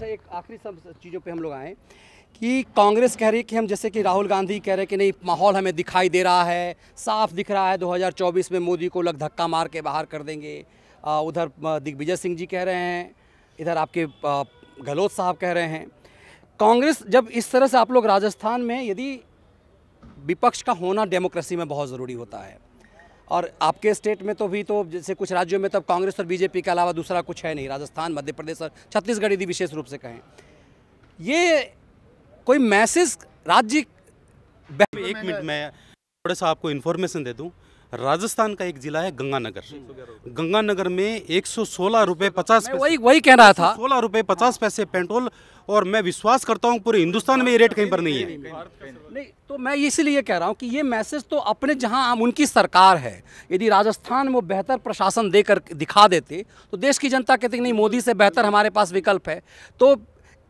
अच्छा एक आखिरी सब चीज़ों पे हम लोग आए कि कांग्रेस कह रही है कि हम जैसे कि राहुल गांधी कह रहे हैं कि नहीं माहौल हमें दिखाई दे रहा है साफ दिख रहा है 2024 में मोदी को लग धक्का मार के बाहर कर देंगे आ, उधर दिग्विजय सिंह जी कह रहे हैं इधर आपके गहलोत साहब कह रहे हैं कांग्रेस जब इस तरह से आप लोग राजस्थान में यदि विपक्ष का होना डेमोक्रेसी में बहुत ज़रूरी होता है और आपके स्टेट में तो भी तो जैसे कुछ राज्यों में तब तो कांग्रेस और बीजेपी के अलावा दूसरा कुछ है नहीं राजस्थान मध्य प्रदेश और छत्तीसगढ़ यदि विशेष रूप से कहें ये कोई मैसेज राज्य एक मिनट मैं थोड़ा सा आपको इन्फॉर्मेशन दे दूँ राजस्थान का एक जिला है गंगानगर गंगानगर में एक सौ सोलह रुपये पचास वही वही कह रहा था सोलह रुपये पचास हाँ। पैसे पेट्रोल और मैं विश्वास करता हूँ पूरे हिंदुस्तान में ये रेट कहीं पर नहीं है नहीं तो मैं इसीलिए कह रहा हूँ कि ये मैसेज तो अपने जहाँ उनकी सरकार है यदि राजस्थान में वो बेहतर प्रशासन देकर दिखा देते तो देश की जनता कहती नहीं मोदी से बेहतर हमारे पास विकल्प है तो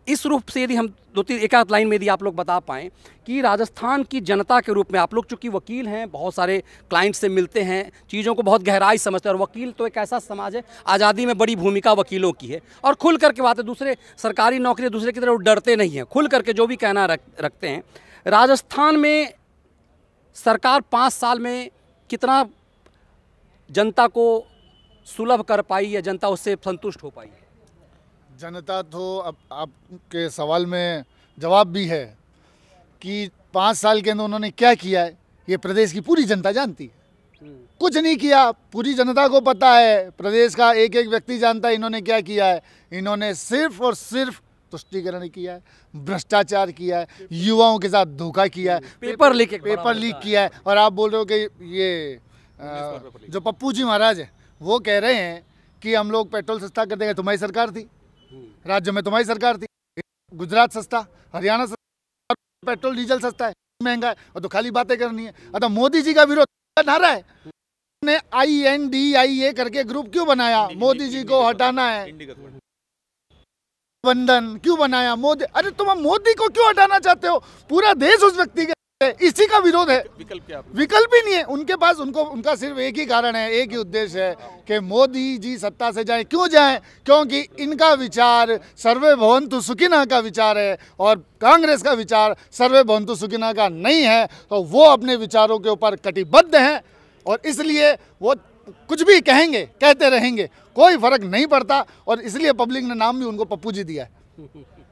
इस रूप से यदि हम दो तीन एक आध लाइन में यदि आप लोग बता पाएँ कि राजस्थान की जनता के रूप में आप लोग चूँकि वकील हैं बहुत सारे क्लाइंट से मिलते हैं चीज़ों को बहुत गहराई समझते हैं और वकील तो एक ऐसा समाज है आज़ादी में बड़ी भूमिका वकीलों की है और खुल करके बात है दूसरे सरकारी नौकरी दूसरे की तरह डरते नहीं हैं खुल करके जो भी कहना रख, रखते हैं राजस्थान में सरकार पाँच साल में कितना जनता को सुलभ कर पाई या जनता उससे संतुष्ट हो पाई है जनता तो अब आपके सवाल में जवाब भी है कि पाँच साल के अंदर उन्होंने क्या किया है ये प्रदेश की पूरी जनता जानती है हम्म। कुछ नहीं किया पूरी जनता को पता है प्रदेश का एक एक व्यक्ति जानता है इन्होंने क्या किया है इन्होंने सिर्फ और सिर्फ तुष्टिकरण किया है भ्रष्टाचार किया है युवाओं के साथ धोखा किया है पेपर लीक पेपर लीक किया है और आप बोल रहे हो कि ये जो पप्पू जी महाराज है वो कह रहे हैं कि हम लोग पेट्रोल सस्ता कर देंगे तुम्हारी तो सरकार थी राज्य में तुम्हारी सरकार थी गुजरात सस्ता हरियाणा सस्ता पेट्रोल डीजल सस्ता है महंगा है और तो खाली बातें करनी है अतः मोदी जी का विरोध नारा है ने आई एन डी आई ए करके ग्रुप क्यों बनाया मोदी जी को हटाना है बंधन क्यों बनाया मोदी अरे तुम मोदी को क्यों हटाना चाहते हो पूरा देश उस व्यक्ति के इसी का विरोध है विकल्प क्या विकल्प ही नहीं है उनके पास उनको उनका सिर्फ एक ही कारण है एक ही उद्देश्य है कि मोदी जी सत्ता से जाए क्यों जाए क्योंकि इनका विचार सर्वे भवंतु सुखिना का विचार है और कांग्रेस का विचार सर्वे भवंतु सुखिना का नहीं है तो वो अपने विचारों के ऊपर कटिबद्ध हैं और इसलिए वो कुछ भी कहेंगे कहते रहेंगे कोई फर्क नहीं पड़ता और इसलिए पब्लिक ने नाम भी उनको पप्पू जी दिया है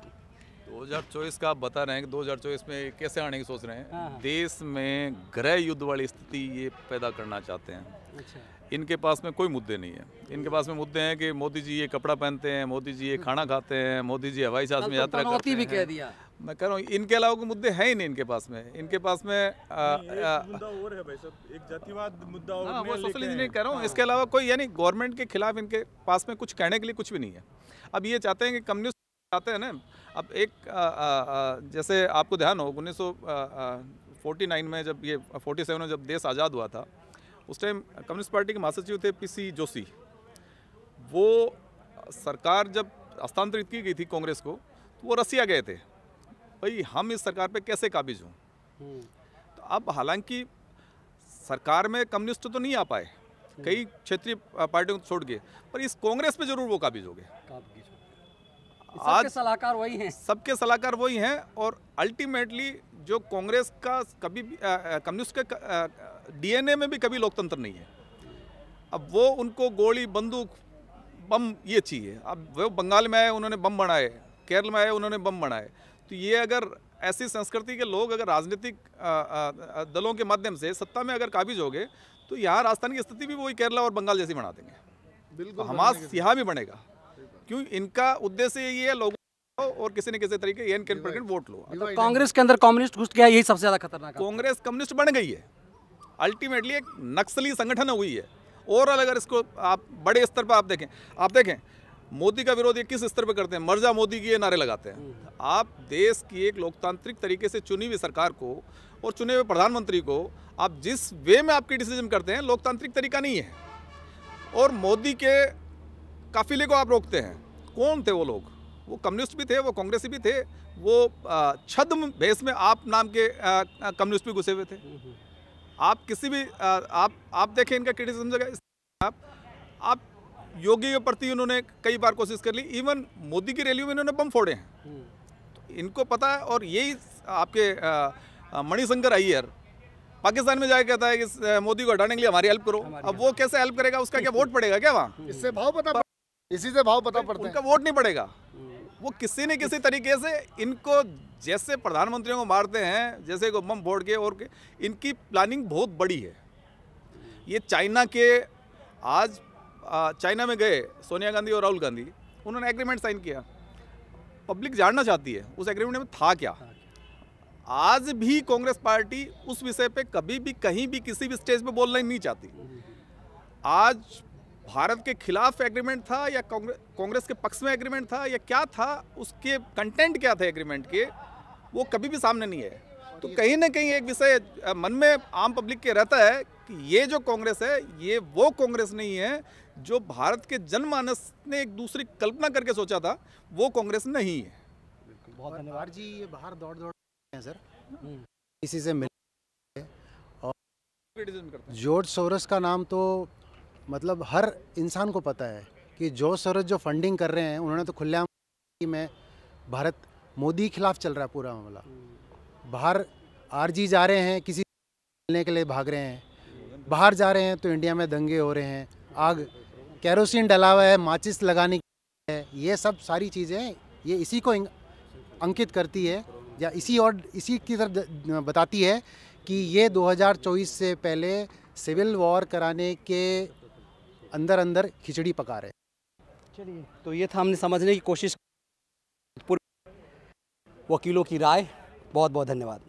2024 का आप बता रहे हैं कि 2024 में कैसे आने की सोच रहे हैं हाँ, हाँ। देश में गृह युद्ध वाली स्थिति ये पैदा करना चाहते हैं अच्छा। इनके पास में कोई मुद्दे नहीं है इनके पास में मुद्दे हैं कि मोदी जी ये कपड़ा पहनते हैं मोदी जी ये खाना खाते हैं मोदी जी हवाई जहाज में तो यात्रा करते भी कह दिया मैं कह रहा हूँ इनके अलावा कोई मुद्दे हैं ही नहीं इनके पास में इनके पास में इंजीनियरिंग हाँ, कह रहा हूँ हाँ। इसके अलावा कोई यानी गवर्नमेंट के खिलाफ इनके पास में कुछ कहने के लिए कुछ भी नहीं है अब ये चाहते हैं कि कम्युनिस्ट आते हैं ना अब एक आ, आ, जैसे आपको ध्यान हो उन्नीस में जब ये 47 में जब देश आज़ाद हुआ था उस टाइम कम्युनिस्ट पार्टी के महासचिव थे पीसी जोशी वो सरकार जब हस्तांतरित की गई थी कांग्रेस को तो वो रसिया गए थे भाई हम इस सरकार पे कैसे काबिज हों हम्म। तो अब हालांकि सरकार में कम्युनिस्ट तो नहीं आ पाए हम्म। कई क्षेत्रीय पार्टियों को छोड़ गए पर इस कांग्रेस पे जरूर वो काबिज हो गए आज सलाहकार वही हैं सबके सलाहकार वही हैं और अल्टीमेटली जो कांग्रेस का कभी कम्युनिस्ट के डीएनए में भी कभी लोकतंत्र नहीं है अब वो उनको गोली बंदूक बम ये चाहिए अब वो बंगाल में आए उन्होंने बम बनाए केरल में आए उन्होंने बम बनाए तो ये अगर ऐसी संस्कृति के लोग अगर राजनीतिक दलों के माध्यम से सत्ता में अगर काबिज हो गए तो यहाँ राजस्थान की स्थिति भी वही केरला और बंगाल जैसी बना देंगे बिल्कुल तो हमास यहाँ भी बनेगा क्यों इनका उद्देश्य यही है लोगों और किसी न किसी तरीके एन कैन प्रकट वोट लो तो कांग्रेस के अंदर कम्युनिस्ट घुस गया यही सबसे ज्यादा खतरनाक कांग्रेस कम्युनिस्ट बन गई है अल्टीमेटली एक नक्सली संगठन हुई है और अगर इसको आप बड़े स्तर पर आप देखें आप देखें मोदी का विरोध ये किस स्तर पर करते हैं मर्जा मोदी की ये नारे लगाते हैं हम्म। तो आप देश की एक लोकतांत्रिक तरीके से चुनी हुई सरकार को और चुने हुए प्रधानमंत्री को आप जिस वे में आपकी डिसीजन करते हैं लोकतांत्रिक तरीका नहीं है और मोदी के काफिले को आप रोकते हैं कौन थे वो लोग वो कम्युनिस्ट भी थे वो कांग्रेसी भी थे वो छद्म भेस में आप नाम के कम्युनिस्ट भी घुसे हुए थे आप किसी भी आ, आप आप देखें इनका क्रिटिसिज्म जगह आप आप योगी के प्रति उन्होंने कई बार कोशिश कर ली इवन मोदी की रैलियों में इन्होंने बम फोड़े हैं तो इनको पता है और यही आपके मणिशंकर अय्यर पाकिस्तान में जाए कहता है कि मोदी को हटाने के लिए हमारी हेल्प करो अब वो कैसे हेल्प करेगा उसका क्या वोट पड़ेगा क्या वहाँ इससे भाव पता इसी से भाव पता पड़ता है उनका वोट नहीं पड़ेगा वो किसी न किसी तरीके से इनको जैसे प्रधानमंत्रियों को मारते हैं जैसे गोम बोर्ड के और के इनकी प्लानिंग बहुत बड़ी है ये चाइना के आज चाइना में गए सोनिया गांधी और राहुल गांधी उन्होंने एग्रीमेंट साइन किया पब्लिक जानना चाहती है उस एग्रीमेंट में था क्या आज भी कांग्रेस पार्टी उस विषय पे कभी भी कहीं भी किसी भी स्टेज पे बोलना ही नहीं चाहती आज भारत के खिलाफ एग्रीमेंट था या कांग्रेस के पक्ष में एग्रीमेंट था या क्या था उसके कंटेंट क्या थे एग्रीमेंट के वो कभी भी सामने नहीं है तो कहीं ना कहीं एक विषय मन में आम पब्लिक के रहता है कि ये जो कांग्रेस है ये वो कांग्रेस नहीं है जो भारत के जनमानस ने एक दूसरी कल्पना करके सोचा था वो कांग्रेस नहीं है बहुत धन्यवाद जी ये बाहर दौड़ दौड़ हैं सर किसी हम्म। से मिल और जॉर्ज सोरस का नाम तो मतलब हर इंसान को पता है कि जो सूरज जो फंडिंग कर रहे हैं उन्होंने तो खुलेआम में भारत मोदी के खिलाफ चल रहा है पूरा मामला बाहर आर जी जा रहे हैं किसी मिलने के लिए भाग रहे हैं बाहर जा रहे हैं तो इंडिया में दंगे हो रहे हैं आग कैरोसिन डला हुआ है माचिस लगाने की है ये सब सारी चीज़ें ये इसी को अंकित करती है या इसी और इसी की तरफ बताती है कि ये 2024 से पहले सिविल वॉर कराने के अंदर अंदर खिचड़ी पका रहे चलिए तो ये था हमने समझने की कोशिश वकीलों की राय बहुत बहुत धन्यवाद